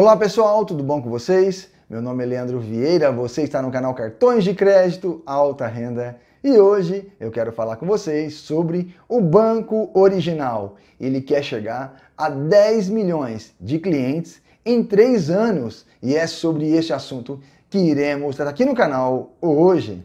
Olá pessoal, tudo bom com vocês? Meu nome é Leandro Vieira, você está no canal Cartões de Crédito Alta Renda e hoje eu quero falar com vocês sobre o Banco Original. Ele quer chegar a 10 milhões de clientes em 3 anos e é sobre este assunto que iremos estar aqui no canal hoje.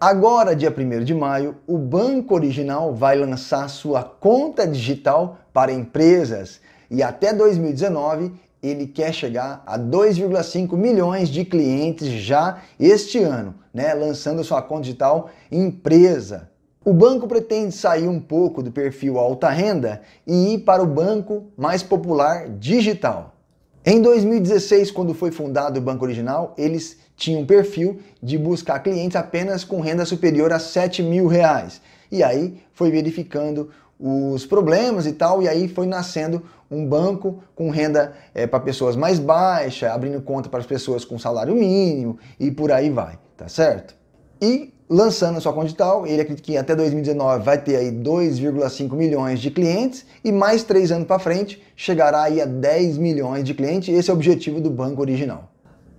Agora, dia 1 de maio, o Banco Original vai lançar sua conta digital para empresas e até 2019 ele quer chegar a 2,5 milhões de clientes já este ano, né, lançando sua conta digital empresa. O banco pretende sair um pouco do perfil alta renda e ir para o banco mais popular digital. Em 2016, quando foi fundado o Banco Original, eles tinham um perfil de buscar clientes apenas com renda superior a 7 mil reais. E aí foi verificando os problemas e tal, e aí foi nascendo um banco com renda é, eh, para pessoas mais baixas, abrindo conta para as pessoas com salário mínimo e por aí vai, tá certo? E lançando a sua conta digital, ele acredita que até 2019 vai ter aí 2,5 milhões de clientes e mais três anos para frente chegará aí a 10 milhões de clientes, esse é o objetivo do banco original.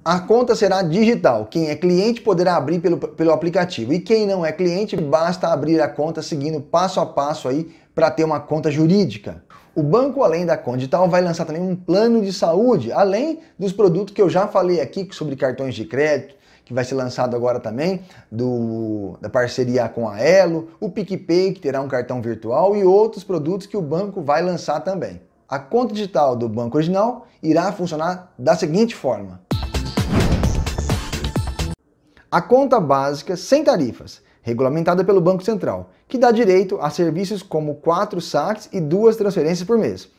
A conta será digital. Quem é cliente poderá abrir pelo, pelo aplicativo. E quem não é cliente, basta abrir a conta seguindo passo a passo aí para ter uma conta jurídica. O banco, além da Condital, vai lançar também um plano de saúde, além dos produtos que eu já falei aqui sobre cartões de crédito, que vai ser lançado agora também, do, da parceria com a Elo, o PicPay, que terá um cartão virtual, e outros produtos que o banco vai lançar também. A conta digital do banco original irá funcionar da seguinte forma: a conta básica sem tarifas regulamentada pelo Banco Central, que dá direito a serviços como quatro saques e duas transferências por mês.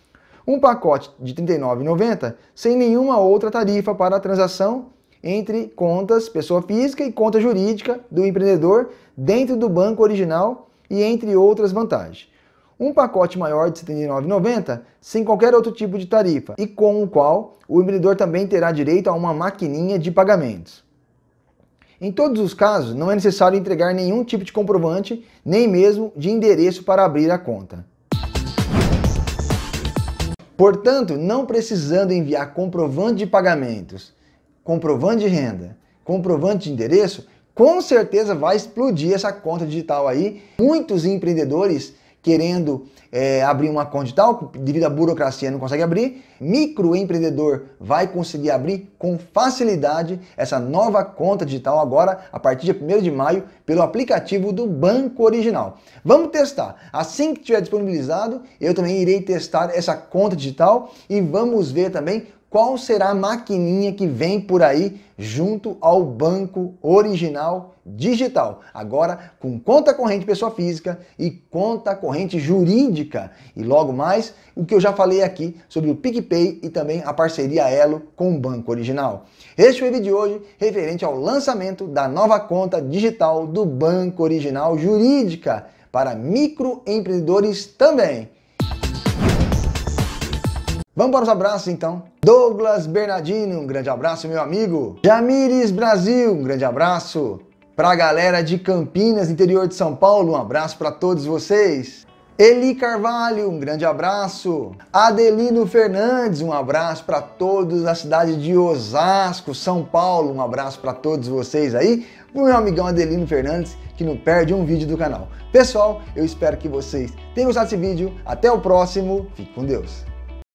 Um pacote de R$ 39,90 sem nenhuma outra tarifa para a transação entre contas pessoa física e conta jurídica do empreendedor dentro do banco original e entre outras vantagens. Um pacote maior de R$ 79,90 sem qualquer outro tipo de tarifa e com o qual o empreendedor também terá direito a uma maquininha de pagamentos. Em todos os casos, não é necessário entregar nenhum tipo de comprovante, nem mesmo de endereço para abrir a conta. Portanto, não precisando enviar comprovante de pagamentos, comprovante de renda, comprovante de endereço, com certeza vai explodir essa conta digital aí. Muitos empreendedores querendo é, abrir uma conta digital tal, devido à burocracia não consegue abrir, microempreendedor vai conseguir abrir com facilidade essa nova conta digital agora, a partir de 1 de maio, pelo aplicativo do Banco Original. Vamos testar. Assim que tiver disponibilizado, eu também irei testar essa conta digital e vamos ver também qual será a maquininha que vem por aí junto ao banco original digital. Agora com conta corrente pessoa física e conta corrente jurídica. E logo mais o que eu já falei aqui sobre o PicPay e também a parceria Elo com o banco original. Este é o vídeo de hoje referente ao lançamento da nova conta digital do banco original jurídica para microempreendedores também. Vamos para os abraços então. Douglas Bernardino, um grande abraço, meu amigo. Jamires Brasil, um grande abraço. Para a galera de Campinas, interior de São Paulo, um abraço para todos vocês. Eli Carvalho, um grande abraço. Adelino Fernandes, um abraço para todos da cidade de Osasco, São Paulo, um abraço para todos vocês aí. O meu amigão Adelino Fernandes, que não perde um vídeo do canal. Pessoal, eu espero que vocês tenham gostado desse vídeo. Até o próximo. Fique com Deus.